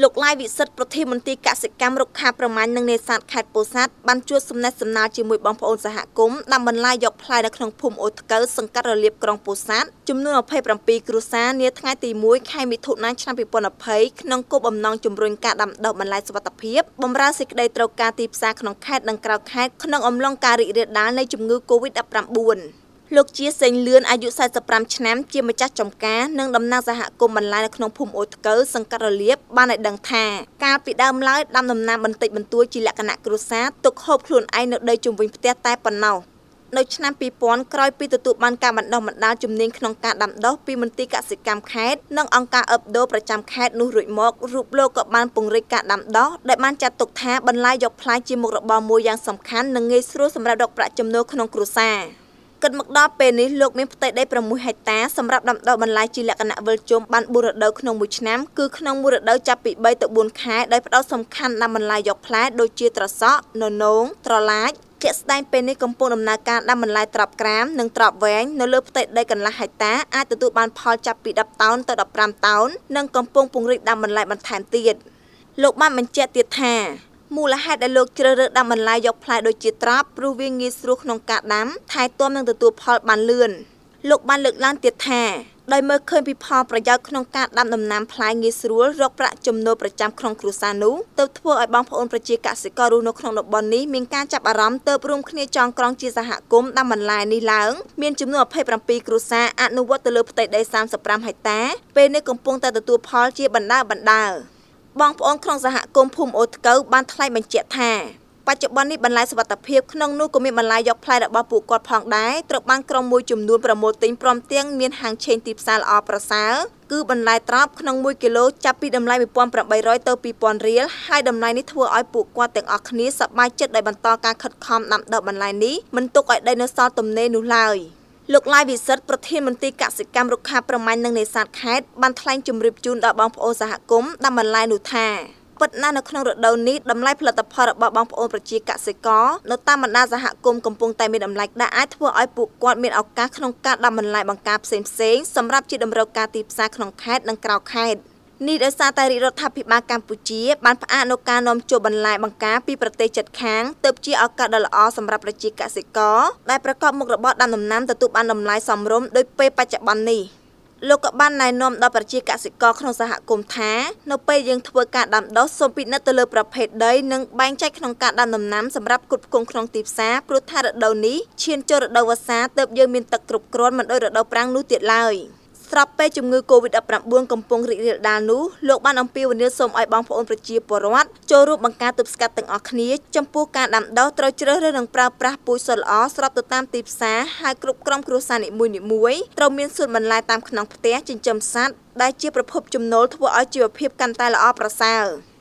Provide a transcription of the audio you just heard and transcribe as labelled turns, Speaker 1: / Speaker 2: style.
Speaker 1: លោកឡាយវិសិទ្ធប្រធានមន្ត្រីកសិកម្មរុក្ខាប្រមាញ់និងនេសាទខេត្តពោធិ៍សាត់បានជួបសំណេះសំណាលជាមួយបងប្អូនសហគមន៍ដើម្បីបន្លាយយកផ្លែនៅក្នុងភូមិអូតកៅសង្កាត់រលៀបក្រុងពោធិ៍សាត់ចំនួន27គ្រួសារនាថ្ងៃទី1ខែមិថុនាឆ្នាំ2020ក្នុងគោលបំណងជំរុញការដាំដុះបន្លែសុវត្ថិភាពបម្រើសេចក្តីត្រូវការទីផ្សារក្នុងខេត្តនិងក្រៅខេត្តក្នុងអំឡុងការរីករាលដាលនៃជំងឺ Covid-19 លោកជាសេងលឿនអាយុ45ឆ្នាំជាម្ចាស់ចំការនិងតំណាងសហគមន៍បន្លែនៅក្នុងភូមិអូតកើសង្កាត់រលៀបបានឲ្យដឹងថា កាលពីដើមឡើយដាំដំណាំបន្តិចបន្តួចជាលក្ខណៈគ្រួសារទុកហូបខ្លួនឯងនៅដីជុំវិញផ្ទះតែប៉ុណ្ណោះនៅឆ្នាំ2000ក្រោយពីទទួលបានការបណ្ដុះបណ្ដាលជំនាញក្នុងការដាំដុះពីមន្ទីរកសិកម្មខេត្តនិងអង្គការអឹបដូប្រចាំខេត្តនោះរួចមករូបលោកក៏បានពង្រីកការដាំដុះដែលបានចាត់ទុកថាបន្លែយកផ្លែជាមុខរបរមួយយ៉ាងសំខាន់និងងាយស្រួលសម្រាប់រកប្រាក់ចំណូលក្នុងគ្រួសារ។គិតមកដល់ពេលនេះលោកមានផ្ទៃដី6ហិកតាសម្រាប់ដាំដុះបន្លែជាលក្ខណៈវិលជុំបាន4រដូវក្នុងមួយឆ្នាំគឺក្នុងមួយរដូវចាប់ពី3ទៅ4ខែដោយផ្ដោតសំខាន់ដាំបន្លែយកផ្លែដូចជាត្រសក់ននងត្រឡាចជាក់ស្ដែងពេលនេះកំពុងដំណើរការដាំបន្លែត្រប់ក្រាមនិងត្រប់វែងនៅលើផ្ទៃដីកន្លះហិកតាអាចទទួលបានផលចាប់ពី10តោនទៅ15តោននិងកំពុងពង្រីកដាំបន្លែបន្ថែមទៀតលោកបានបញ្ជាក់ទៀតថាមូលហេតុដែលលោកជ្រើសរើសដាំបន្លែយកផ្លែដូចជាត្រប់ព្រោះវាងាយស្រួលក្នុងការដាំ ថែទាំនិងទទួលផលបានលឿនលោកបានលើកឡើងទៀតថាដោយមើលឃើញពីផលប្រយោជន៍ក្នុងការដាំដំណាំផ្លែងាយស្រួលរកប្រាក់ចំណូលប្រចាំក្នុងគ្រួសារនោះទៅធ្វើឲ្យបងប្អូនប្រជាកសិកររស់នៅក្នុងតំបន់នេះមានការចាប់អារម្មណ៍ទៅរួមគ្នាចងក្រងជាសហគមន៍ដាំបន្លែនេះឡើង មានចំនួន27គ្រួសារអនុវត្តទៅលើផ្ទៃដី35ហិកតាពេលនេះកំពុងតែទទួលផលជាបណ្ដើបណ្ដើបងប្អូនក្នុងសហគមន៍ភូមិអូតកៅបានថ្លែងបញ្ជាក់ថាបច្ចុប្បន្ននេះបន្លែសុវត្ថិភាពក្នុងនោះក៏មានបន្លែយកផ្លែរបស់ពួកគាត់ផងដែរត្រូវបានក្រុមមួយចំនួនប្រមូលទិញព្រមទាំងមានហាងឆេងទីផ្សារល្អប្រសើរគឺបន្លែត្រប់ក្នុង1គីឡូចាប់ពីតម្លៃ1800ទៅ2000រៀលហើយតម្លៃនេះធ្វើឲ្យពួកគាត់ទាំងអស់គ្នាសប្បាយចិត្តដែលបន្តការខិតខំដាំដុះបន្លែនេះមិនទុកឲ្យដីនៅសល់ទំនេរនោះឡើយ។លោកឡាយវិសិទ្ធប្រធានមន្ត្រីកសិកម្មរុក្ខាប្រមាញ់និងនេសាទខេត្តបានថ្លែងជំរាបជូនដល់បងប្អូនសហគមន៍ដាំបន្លែនោះថាពិតណាស់នៅក្នុងរដូវនេះតម្លៃផលិតផលរបស់បងប្អូនប្រជាកសិករនៅតាមបណ្ដាសហគមន៍កំពុងតែមានតម្លៃដែលអាចធ្វើឲ្យពួកគាត់មានឱកាសក្នុងការដាំបន្លែបង្ការផ្សេងៗសម្រាប់ជាតម្រូវការទីផ្សារក្នុងខេត្តនិងក្រៅខេត្តនេះដោយសារតែរដ្ឋាភិបាលកម្ពុជាបានផ្អាកនៅការនាំចូលបន្លែបង្ការពីប្រទេសជិតខាងទើបជាឱកាសដ៏ល្អសម្រាប់ប្រជាកសិករដែលប្រកបមុខរបរដាំដំណាំទទួលបានតម្លៃសមរម្យដោយពេលបច្ចុប្បន្ននេះលោកក៏បានណែនាំដល់ប្រជាកសិករក្នុងសហគមន៍ថានៅពេលយើងធ្វើការដាំដុះសូមពិនិត្យទៅលើប្រភេទដីនិងបែងចែកក្នុងការដាំដំណាំសម្រាប់គ្រប់គ្រងក្នុងទីផ្សារព្រោះថារដូវនេះឈានចូលរដូវវស្សាទើបយើងមានទឹកគ្រប់គ្រាន់មិនដូចរដូវប្រាំងនោះទៀតឡើយ។ស្របពេលជំងឺ Covid-19 កំពុងរីករាលដាលនោះលោកបានអំពាវនាវសូមឲ្យបងប្អូនប្រជាពលរដ្ឋចូលរួមបង្ការទប់ស្កាត់ទាំងអស់គ្នាចំពោះការដាំដុះត្រូវជ្រើសរើសនិងប្រើប្រាស់ពូជសុទ្ធល្អស្របទៅតាមទីផ្សារហើយគ្រប់គ្រងគ្រួសារនីមួយៗត្រូវមានសួនបន្លែតាមខ្នងផ្ទះចិញ្ចឹមសត្វដែលជាប្រភពចំណូលធ្វើឲ្យជីវភាពកាន់តែល្អប្រសើរ។